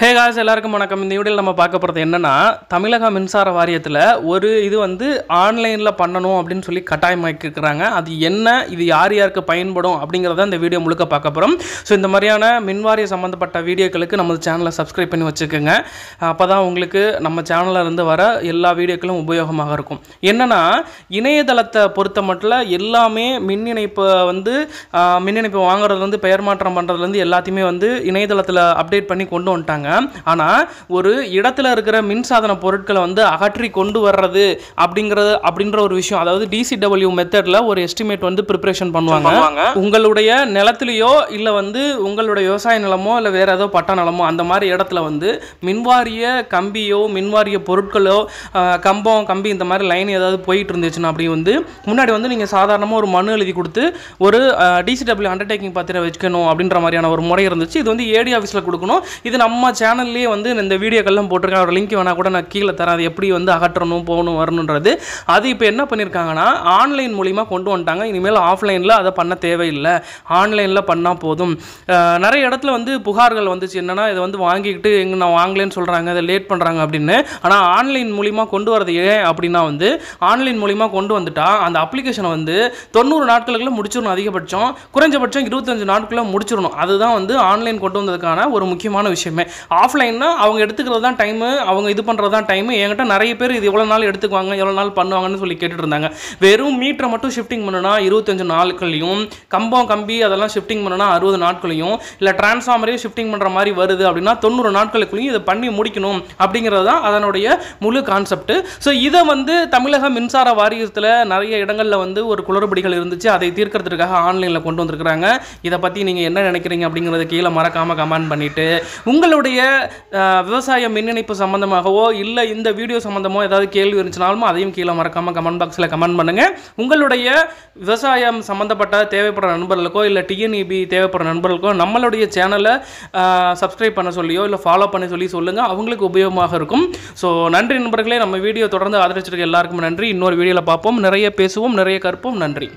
ஹே cos எல்லாருக்கும் வணக்கம் இந்த வீடியோவில் நம்ம பார்க்க போகிறது என்னென்னா தமிழக மின்சார வாரியத்தில் ஒரு இது வந்து ஆன்லைனில் பண்ணணும் அப்படின்னு சொல்லி கட்டாயமாக்கிருக்கிறாங்க அது என்ன இது யார் யாருக்கு பயன்படும் அப்படிங்கிறத இந்த வீடியோ முழுக்க பார்க்க போகிறோம் ஸோ இந்த மாதிரியான மின்வாரிய சம்மந்தப்பட்ட வீடியோக்களுக்கு நமது சேனலை சப்ஸ்கிரைப் பண்ணி வச்சுக்கோங்க அப்போ தான் உங்களுக்கு நம்ம சேனலில் இருந்து வர எல்லா வீடியோக்களும் உபயோகமாக இருக்கும் என்னென்னா இணையதளத்தை பொறுத்த மட்டும் எல்லாமே மின் இணைப்பு வந்து மின் இணைப்பு வாங்குறதுலேருந்து பெயர் மாற்றம் பண்ணுறதுலேருந்து எல்லாத்தையுமே வந்து இணையதளத்தில் அப்டேட் பண்ணி கொண்டு வந்துட்டாங்க ஆனால் ஒரு இடத்துல இருக்கிற மின்சாதன பொருட்களை வந்து அகற்றி கொண்டு வர்றது அப்படிங்கிறது அப்படின்ற ஒரு விஷயம் அதாவது டிசிடபிள்யூ மெத்தடில் ஒரு எஸ்டிமேட் வந்து ப்ரிப்ரேஷன் பண்ணுவாங்க உங்களுடைய நிலத்துலையோ இல்லை வந்து உங்களுடைய விவசாய நிலமோ இல்லை வேறு ஏதோ பட்ட நிலமோ அந்த மாதிரி இடத்துல வந்து மின்வாரிய கம்பியோ மின்வாரிய பொருட்களோ கம்பம் கம்பி இந்த மாதிரி லைன் ஏதாவது போயிட்டு இருந்துச்சுன்னா அப்படி வந்து முன்னாடி வந்து நீங்கள் சாதாரணமாக ஒரு மனு எழுதி கொடுத்து ஒரு டபிள்யூ அண்டர்டேக்கிங் பத்திரம் வச்சுக்கணும் அப்படின்ற மாதிரியான ஒரு முறை இருந்துச்சு இது வந்து ஏடி ஆஃபீஸில் கொடுக்கணும் இது நம்ம சேனல்லேயே வந்து இந்த வீடியோக்கள்லாம் போட்டிருக்கேன் அவரோட லிங்க் வேணால் கூட நான் கீழே தரேன் அது எப்படி வந்து அகற்றணும் போகணும் வரணுன்றது அது இப்போ என்ன பண்ணியிருக்காங்கன்னா ஆன்லைன் மூலிமா கொண்டு வந்துட்டாங்க இனிமேல் ஆஃப்லைனில் அதை பண்ண தேவையில்லை ஆன்லைனில் பண்ணால் போதும் நிறைய இடத்துல வந்து புகார்கள் வந்துச்சு என்னென்னா இதை வந்து வாங்கிக்கிட்டு எங்கே நான் வாங்கலேன்னு சொல்கிறாங்க இதை லேட் பண்ணுறாங்க அப்படின்னு ஆனால் ஆன்லைன் மூலிமா கொண்டு வரது ஏன் அப்படின்னா வந்து ஆன்லைன் மூலிமா கொண்டு வந்துட்டால் அந்த அப்ளிகேஷனை வந்து தொண்ணூறு நாட்களுக்குள்ள முடிச்சிடணும் அதிகபட்சம் குறைஞ்சபட்சம் இருபத்தஞ்சு நாட்களில் முடிச்சிடணும் அதுதான் வந்து ஆன்லைன் கொண்டு வந்ததுக்கான ஒரு முக்கியமான விஷயமே ஆஃப்லைன்னா அவங்க எடுத்துக்கிறது தான் டைமு அவங்க இது பண்ணுறது தான் டைமு என்கிட்ட நிறைய பேர் இது எவ்வளோ நாள் எடுத்துக்குவாங்க எவ்வளோ நாள் பண்ணுவாங்கன்னு சொல்லி கேட்டுட்டு இருந்தாங்க வெறும் மீட்டரை மட்டும் ஷிஃப்டிங் பண்ணுனா இருபத்தஞ்சு நாட்களையும் கம்பம் கம்பி அதெல்லாம் ஷிஃப்டிங் பண்ணுனா அறுபது நாட்களையும் இல்லை டிரான்ஸ்ஃபார்மரையும் ஷிஃப்டிங் பண்ணுற மாதிரி வருது அப்படின்னா தொண்ணூறு நாட்களுக்குள்ளேயும் இதை பண்ணி முடிக்கணும் அப்படிங்கிறது தான் அதனுடைய முழு கான்செப்ட் ஸோ இதை வந்து தமிழக மின்சார வாரியத்தில் நிறைய இடங்களில் வந்து ஒரு குளறுபடிகள் இருந்துச்சு அதை தீர்க்கறதுக்காக ஆன்லைனில் கொண்டு வந்திருக்கிறாங்க இதை பற்றி நீங்கள் என்ன நினைக்கிறீங்க அப்படிங்கிறத கீழே மறக்காமல் கமெண்ட் பண்ணிவிட்டு உங்களுடைய உங்களுடைய விவசாய மின் இணைப்பு சம்மந்தமாகவோ இல்லை இந்த வீடியோ சம்மந்தமோ ஏதாவது கேள்வி இருந்துச்சுனாலும் அதையும் கீழே மறக்காமல் கமெண்ட் பாக்ஸில் கமெண்ட் பண்ணுங்கள் உங்களுடைய விவசாயம் சம்மந்தப்பட்ட தேவைப்படுற நண்பர்களுக்கோ இல்லை டிஎன்இபி e தேவைப்படுற நண்பர்களுக்கோ நம்மளுடைய சேனலை சப்ஸ்கிரைப் பண்ண சொல்லியோ இல்லை ஃபாலோ பண்ண சொல்லி சொல்லுங்கள் அவங்களுக்கு உபயோகமாக இருக்கும் ஸோ நன்றி நண்பர்களே நம்ம வீடியோ தொடர்ந்து ஆதரிச்சிருக்க எல்லாருக்கும் நன்றி இன்னொரு வீடியோவில் பார்ப்போம் நிறைய பேசுவோம் நிறைய கற்போம் நன்றி